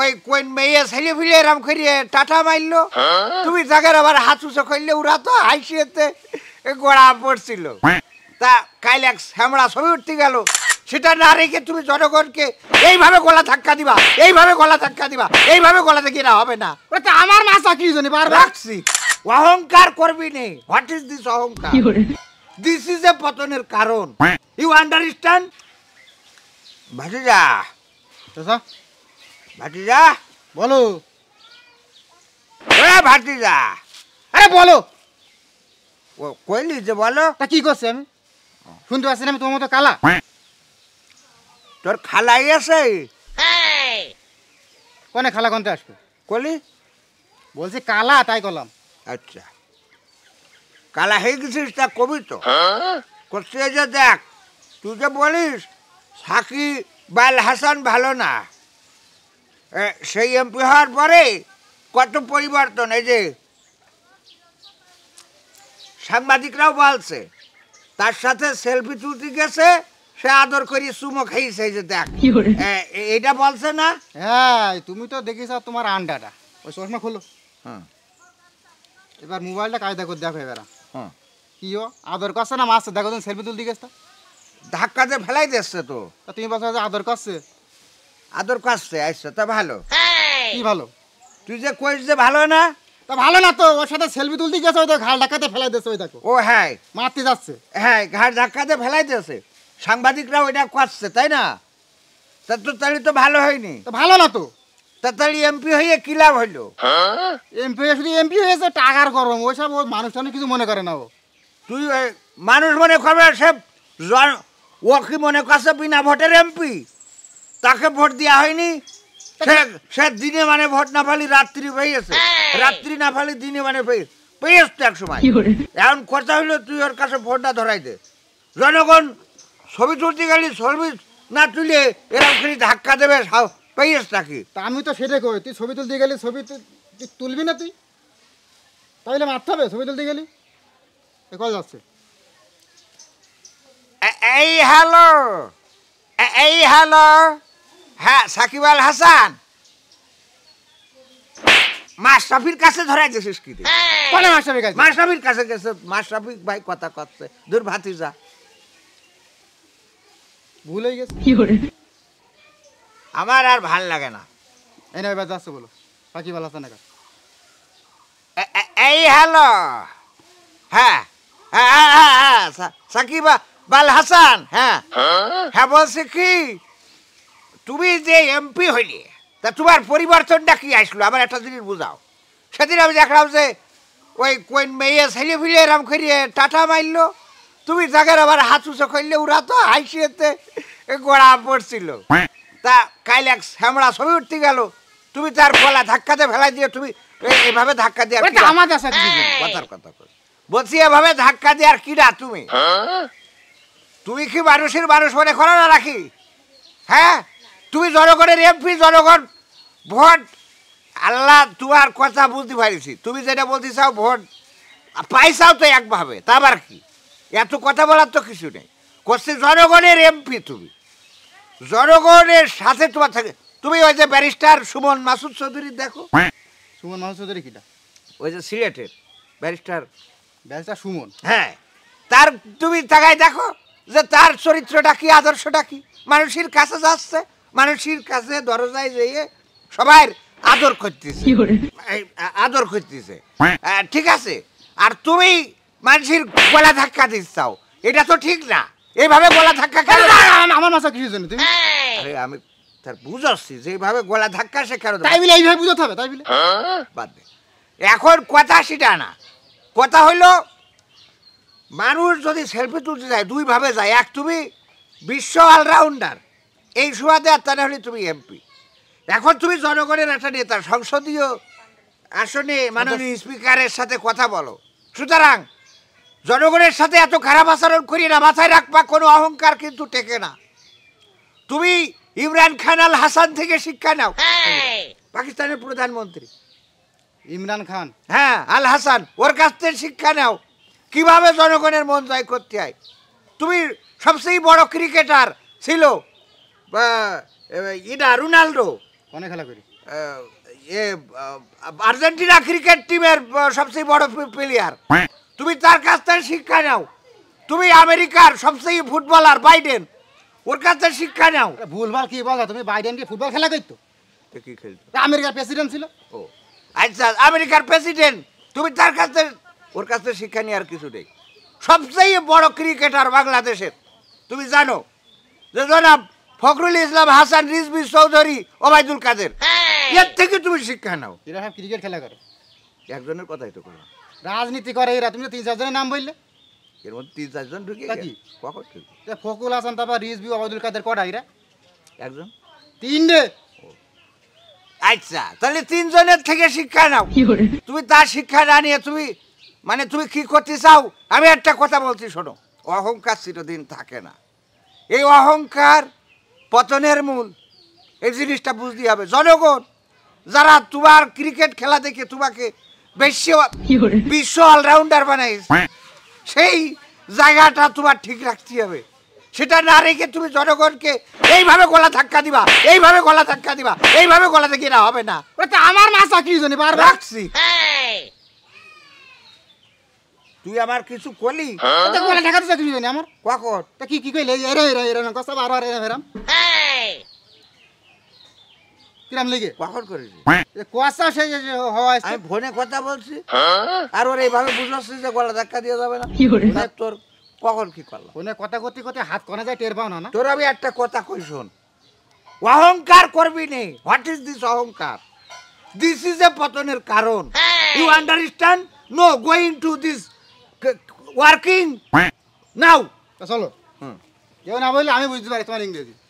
ওই কইন মেয়ে ছেলে ফিলে এরম করিয়ে টাটা মারলো হ্যাঁ? তুমি তাকে আবার হাসুসো করলে ওরা তো হাসিয়েতে গোড়া পড়ছিল হ্যাঁ। তা কাল এক শ্যামড়া ছবি উঠতে গেল সেটা না রেখে তুমি জনগণকে এইভাবে গলা ধাক্কা দিবা এইভাবে গলা ধাক্কা দিবা এইভাবে গলা থেকে না হবে না ওটা আমার মাসা কি জন্য বার রাখছি অহংকার করবি নে হোয়াট ইজ দিস অহংকার দিস ইজ এ পতনের কারণ ইউ আন্ডারস্ট্যান্ড ভাটিজা দাদা ভাতিজা বলো এ ভাতিজা আরে বলো ও কইলি যে বলো তা কি করছে আমি শুনতে পাচ্ছি আমি তোমার মতো কালা তোর খালাই আছে কনে খালা কনতে আসবে কলি বলছি কালা তাই কলাম আচ্ছা কালা হয়ে গেছিস তা কবি তো করছে যে দেখ তুই যে বলিস সাকি বাল হাসান ভালো না সেই এমপি হওয়ার পরে কত পরিবর্তন এই যে সাংবাদিকরাও বলছে তার সাথে সেলফি তুলতে গেছে সে আদর করি চুমো খাইছে যে দেখ এটা বলছে না হ্যাঁ তুমি তো দেখিস তোমার আন্ডাটা ওই চশমা খোলো হ্যাঁ এবার মোবাইলটা কায়দা করে দেখো এবার হ্যাঁ কি ও আদর করছে না মাছ দেখো তুমি সেলফি তুলতে গেছে ধাক্কা যে ফেলাই দিচ্ছে তো তুমি বলছো আদর করছে আদর কাছে আইসো তা ভালো কি ভালো তুই যে কইস যে ভালো না তা ভালো না তো ওর সাথে সেলফি তুলতে গেছে ওই তো ঘাড় ধাক্কাতে ফেলাই দিয়েছে ওই দেখো ও হ্যাঁ মারতে যাচ্ছে হ্যাঁ ঘাড় ধাক্কাতে ফেলাই দিয়েছে সাংবাদিকরা ওইটা করছে তাই না তা তো তাহলে তো ভালো হয়নি তো ভালো না তো তাড়াতাড়ি এমপি হয়ে কি লাভ হইলো হ্যাঁ? এমপি হয়ে শুধু এমপি হয়েছে টাকার গরম ওইসব ওই মানুষ কিছু মনে করে না ও তুই মানুষ মনে করবে সে ও কি মনে করছে বিনা ভোটের এমপি তাকে ভোট দেওয়া হয়নি সে দিনে মানে ভোট না ফালি রাত্রি পেয়েছে রাত্রি না ফালি দিনে মানে পেয়েছে পেয়েছ তো সময় এখন কথা হইলো তুই ওর কাছে ভোটটা ধরাই দে জনগণ ছবি তুলতে গেলি ছবি না তুলে এরকম খালি ধাক্কা দেবে পেয়েছ নাকি তা আমি তো সেটাই করি তুই ছবি তুলতে গেলি ছবি তুই তুলবি না তুই তাহলে মারতে হবে ছবি তুলতে গেলি এ কল যাচ্ছে এই হ্যালো এই হ্যালো হ্যাঁ সাকিব আল হাসান মাশরাফির কাছে হ্যাঁ। মাশরাফির কাছে গেছে মাশরাফি ভাই কথা দূর ভাতিজা গেছে আমার আর ভাল লাগে না এনে না বলো সাকিব আল হাসান এই হ্যালো হ্যাঁ হ্যাঁ হ্যাঁ, হ্যাঁ, হ্যাঁ সাকিব আল হাসান হ্যাঁ হ্যাঁ বলছি কি তুমি যে এমপি হইলি তা তোমার পরিবর্তনটা কি আসলো আমার একটা জিনিস বুঝাও সেদিন আমি দেখলাম যে ওই কোন মেয়ে ছেলে ফিলে এরম করিয়ে টাটা মারলো তুমি তাকে আবার হাত উঁচু করলে ওরা তো হাসিয়েতে গোড়া পড়ছিল তা কাল এক শ্যামড়া ছবি উঠতে গেল তুমি তার গলা ধাক্কাতে ফেলাই দিয়ে তুমি এভাবে ধাক্কা দিয়ে আমাদের সাথে কথার কথা বলছি এভাবে ধাক্কা দিয়ে আর কিরা তুমি হ্যাঁ? তুমি কি মানুষের মানুষ মনে করো না রাখি হ্যাঁ তুমি জনগণের এমপি জনগণ ভোট আল্লাহ তোমার কথা বুঝতে পারিছি তুমি যেটা বলতে চাও ভোট পাইছাও তো একভাবে তা আবার কি এত কথা বলার তো কিছু নেই করছি জনগণের এমপি তুমি জনগণের সাথে তোমার থাকে তুমি ওই যে ব্যারিস্টার সুমন মাসুদ চৌধুরী দেখো সুমন মাসুদ চৌধুরী কিটা ওই যে সিলেটের ব্যারিস্টার ব্যারিস্টার সুমন হ্যাঁ তার তুমি তাকায় দেখো যে তার চরিত্রটা কি আদর্শটা কি মানুষের কাছে যাচ্ছে মানুষের কাছে দরজায় যেয়ে সবাই আদর করতেছে আদর করতেছে ঠিক আছে আর তুমি মানুষের গলা ধাক্কা দিচ্ছাও এটা তো ঠিক না এইভাবে গলা ধাক্কা আমার মাসা কিছু জন্য তুমি আমি তার বুঝাচ্ছি যে এইভাবে গলা ধাক্কা সে কেন তাই বলে এইভাবে বুঝাতে হবে তাই বলে হ্যাঁ? বাদ দে এখন কথা সেটা না কথা হলো মানুষ যদি সেলফি তুলতে যায় দুইভাবে যায় এক তুমি বিশ্ব অলরাউন্ডার এই সুবাদে আর তা না হলে তুমি এমপি এখন তুমি জনগণের একটা নেতা সংসদীয় আসনে মাননীয় আচ্ছা। স্পিকারের সাথে কথা বলো সুতরাং জনগণের সাথে এত খারাপ আচরণ করি না মাথায় রাখবা কোনো অহংকার কিন্তু টেকে না তুমি ইমরান খান আল হাসান থেকে শিক্ষা নাও হ্যাঁ। পাকিস্তানের প্রধানমন্ত্রী ইমরান খান হ্যাঁ আল হাসান ওর কাছ থেকে শিক্ষা নাও কিভাবে জনগণের মন জয় করতে হয় তুমি সবচেয়ে বড় ক্রিকেটার ছিল ইটা রোনাল্ডো কোনে খেলা করি এ আর্জেন্টিনা ক্রিকেট টিমের সবচেয়ে বড় প্লেয়ার তুমি তার কাছ থেকে শিক্ষা নাও তুমি আমেরিকার সবচেয়ে ফুটবলার বাইডেন ওর কাছ থেকে শিক্ষা নাও ভুলভাল কি বলো তুমি বাইডেন কি ফুটবল খেলা করতো কি খেলতো আমেরিকার প্রেসিডেন্ট ছিল ও আচ্ছা আমেরিকার প্রেসিডেন্ট তুমি তার কাছ থেকে ওর কাছ থেকে শিক্ষা নিয়ে আর কিছু নেই সবচেয়ে বড় ক্রিকেটার বাংলাদেশের তুমি জানো যে জনাব ফখরুল ইসলাম হাসান রিজবি চৌধুরী ওবায়দুল কাদের হ্যাঁ। এর থেকে তুমি শিক্ষা নাও এরা সব ক্রিকেট খেলা করে একজনের কথাই তো করো রাজনীতি করে এরা তুমি তিন চারজনের নাম বললে এর মধ্যে তিন চারজন ঢুকে কি ফখরুল হাসান তারপর রিজবি ওবায়দুল কাদের কটা এরা একজন তিনটে আচ্ছা তাহলে তিনজনের থেকে শিক্ষা নাও তুমি তার শিক্ষা না নিয়ে তুমি মানে তুমি কি করতে চাও আমি একটা কথা বলছি শোনো অহংকার চিরদিন থাকে না এই অহংকার পতনের মূল এই জিনিসটা বুঝতে হবে জনগণ যারা তোমার ক্রিকেট খেলা দেখে তোমাকে বেশি বিশ্ব অলরাউন্ডার বানাইছে সেই জায়গাটা তোমার ঠিক রাখতে হবে সেটা না রেখে তুমি জনগণকে এইভাবে গলা ধাক্কা দিবা এইভাবে গলা ধাক্কা দিবা এইভাবে গলা থেকে না হবে না আমার মাছ কি জানি রাখছি হ্যাঁ। তুই হ্যাঁ? আমার কিছু কলি তো বলে টাকা তো চাকরি হইনি আমার কখন তা কি কি কইলে এরে এরে এরে না কসা আর এরে ফেরাম কিরাম লেগে কখন করিস কসা সে হয় আমি ফোনে কথা বলছি হ্যাঁ? আর ওর এইভাবে বুঝাচ্ছি যে গলা ধাক্কা দিয়ে যাবে না কি তোর কখন কি করলা ফোনে কথা করতে করতে হাত কোনা যায় টের পাও না না তোর আমি একটা কথা কই শুন অহংকার করবি নে হোয়াট ইজ দিস অহংকার দিস ইজ এ পতনের কারণ you understand no going to this working now চলো কেউ না বললে আমি বুঝতে পারি তোমার ইংরেজি